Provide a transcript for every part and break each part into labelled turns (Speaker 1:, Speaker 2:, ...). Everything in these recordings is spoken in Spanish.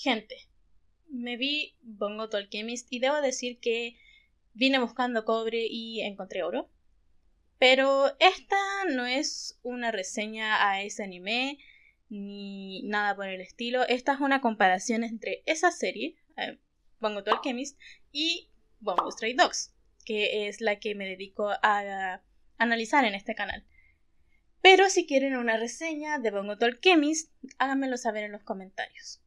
Speaker 1: Gente, me vi Bongo Chemist y debo decir que vine buscando cobre y encontré oro. Pero esta no es una reseña a ese anime ni nada por el estilo. Esta es una comparación entre esa serie, eh, Bongo Chemist, y Bongo Stray Dogs, que es la que me dedico a analizar en este canal. Pero si quieren una reseña de Bongo Chemist, háganmelo saber en los comentarios.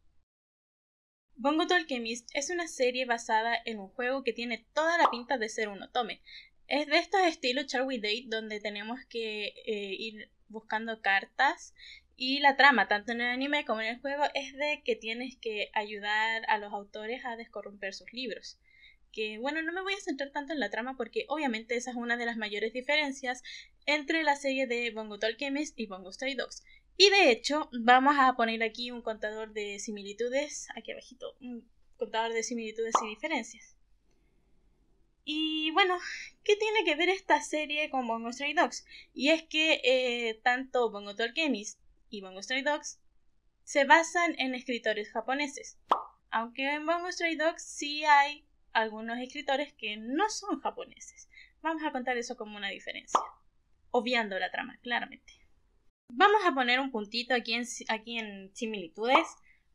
Speaker 1: Bongo Chemist es una serie basada en un juego que tiene toda la pinta de ser un otome. Es de estos estilos Charlie Date donde tenemos que eh, ir buscando cartas y la trama, tanto en el anime como en el juego, es de que tienes que ayudar a los autores a descorromper sus libros. Que bueno, no me voy a centrar tanto en la trama porque obviamente esa es una de las mayores diferencias entre la serie de Bongo Chemist y Bongo Stray Dogs, y de hecho, vamos a poner aquí un contador de similitudes, aquí abajito, un contador de similitudes y diferencias. Y bueno, ¿qué tiene que ver esta serie con Bongo Stray Dogs? Y es que eh, tanto Bongo Torquemis y Bongo Stray Dogs se basan en escritores japoneses. Aunque en Bongo Stray Dogs sí hay algunos escritores que no son japoneses. Vamos a contar eso como una diferencia, obviando la trama, claramente. Vamos a poner un puntito aquí en, aquí en similitudes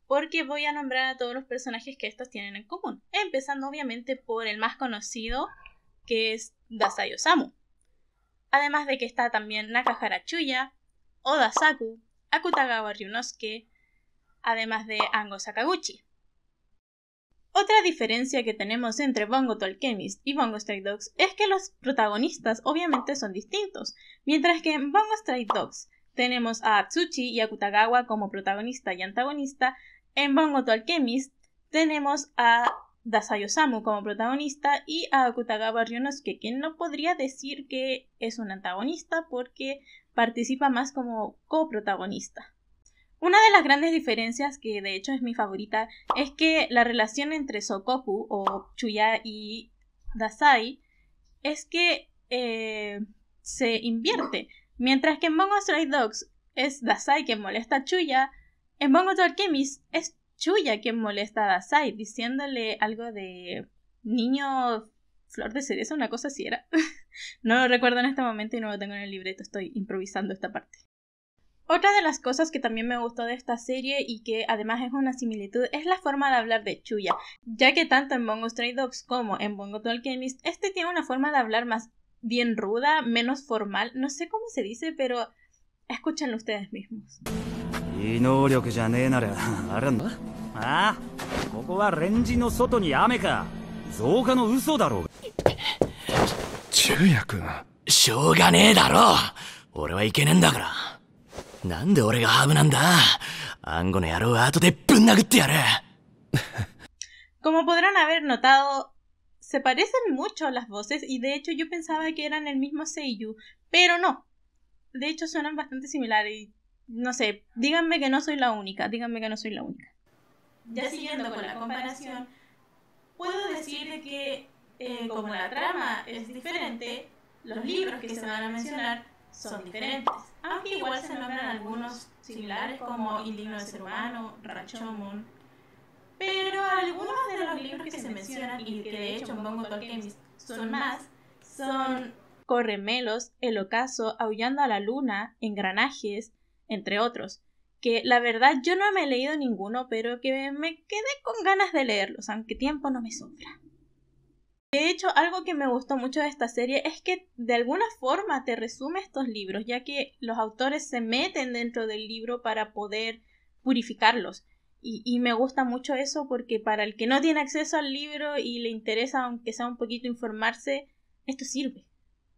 Speaker 1: porque voy a nombrar a todos los personajes que estos tienen en común, empezando obviamente por el más conocido, que es Dasai Osamu. Además de que está también Nakahara Chuya, Oda Saku, Akutagawa Ryunosuke, además de Ango Sakaguchi. Otra diferencia que tenemos entre Bongo Tolkemis y Bongo Stray Dogs es que los protagonistas obviamente son distintos, mientras que en Bongo Stray Dogs tenemos a Atsuchi y a Kutagawa como protagonista y antagonista. En Bangoto Alchemist tenemos a dasayo Osamu como protagonista y a Kutagawa Ryunosuke, quien no podría decir que es un antagonista porque participa más como coprotagonista. Una de las grandes diferencias, que de hecho es mi favorita, es que la relación entre Sokoku o Chuya y Dasai es que eh, se invierte. Mientras que en Mongo Stray Dogs es Dasai quien molesta a Chuya, en Mongo Alchemist es Chuya quien molesta a Dasai, diciéndole algo de niño flor de cereza, una cosa así era. no lo recuerdo en este momento y no lo tengo en el libreto, estoy improvisando esta parte. Otra de las cosas que también me gustó de esta serie y que además es una similitud es la forma de hablar de Chuya, ya que tanto en Bongo Stray Dogs como en Bongo Alchemist este tiene una forma de hablar más bien ruda, menos formal, no sé cómo se dice, pero escúchenlo ustedes mismos. Como podrán haber notado, se parecen mucho las voces y de hecho yo pensaba que eran el mismo Seiyuu, pero no. De hecho suenan bastante similares y no sé, díganme que no soy la única, díganme que no soy la única. Ya siguiendo con la comparación, puedo decir que eh, como la trama es diferente, los libros que se van a mencionar son diferentes, aunque igual se nombran algunos similares como Indigno de Ser Humano, Rachomon, pero algunos de los libros que se mencionan y que de hecho pongo son más son Corremelos, El Ocaso, Aullando a la Luna, Engranajes, entre otros. Que la verdad yo no me he leído ninguno, pero que me quedé con ganas de leerlos, aunque tiempo no me sufra. De hecho, algo que me gustó mucho de esta serie es que de alguna forma te resume estos libros, ya que los autores se meten dentro del libro para poder purificarlos. Y, me gusta mucho eso porque para el que no tiene acceso al libro y le interesa, aunque sea un poquito informarse, esto sirve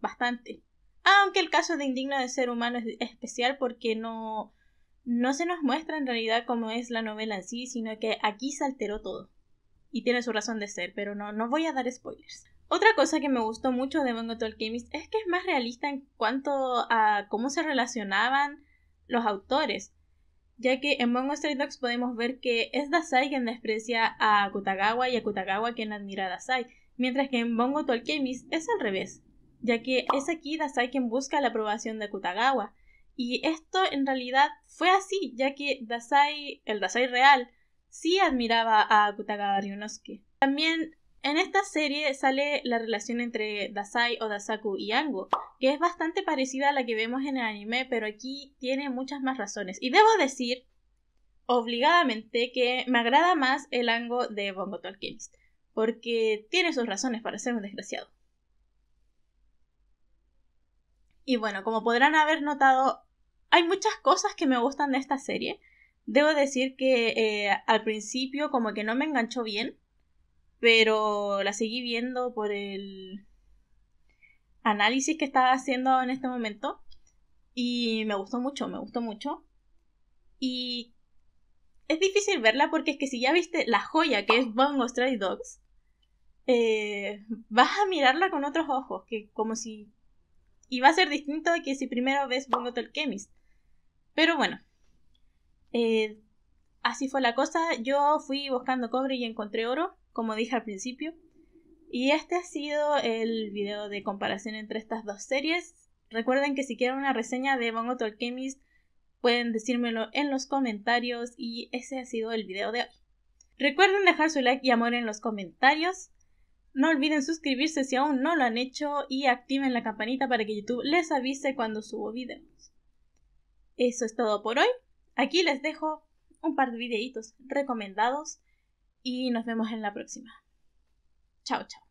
Speaker 1: bastante. Aunque el caso de Indigno de Ser Humano es especial porque no, no se nos muestra en realidad cómo es la novela en sí, sino que aquí se alteró todo. Y tiene su razón de ser, pero no, no voy a dar spoilers. Otra cosa que me gustó mucho de Bungo Alchemist es que es más realista en cuanto a cómo se relacionaban los autores ya que en Mongo Stray Dogs podemos ver que es Dasai quien desprecia a Kutagawa y a Kutagawa quien admira a Dasai, mientras que en mongo to es al revés, ya que es aquí Dasai quien busca la aprobación de Kutagawa. Y esto en realidad fue así, ya que Dasai, el Dasai real, sí admiraba a Kutagawa Ryunosuke. También en esta serie sale la relación entre Dasai o Dasaku y Ango, que es bastante parecida a la que vemos en el anime, pero aquí tiene muchas más razones. Y debo decir, obligadamente, que me agrada más el Ango de Bongo Games porque tiene sus razones para ser un desgraciado. Y bueno, como podrán haber notado, hay muchas cosas que me gustan de esta serie. Debo decir que eh, al principio como que no me enganchó bien, pero la seguí viendo por el análisis que estaba haciendo en este momento y me gustó mucho, me gustó mucho. Y es difícil verla porque es que si ya viste la joya que es Bungo Stray Dogs, eh, vas a mirarla con otros ojos, que como si... Y va a ser distinto de que si primero ves Bungo Hotel Chemist. Pero bueno, eh, así fue la cosa. Yo fui buscando cobre y encontré oro como dije al principio. Y este ha sido el video de comparación entre estas dos series. Recuerden que si quieren una reseña de Bongo Chemist, pueden decírmelo en los comentarios y ese ha sido el video de hoy. Recuerden dejar su like y amor en los comentarios. No olviden suscribirse si aún no lo han hecho y activen la campanita para que YouTube les avise cuando subo videos. Eso es todo por hoy. Aquí les dejo un par de videitos recomendados y nos vemos en la próxima. Chao, chao.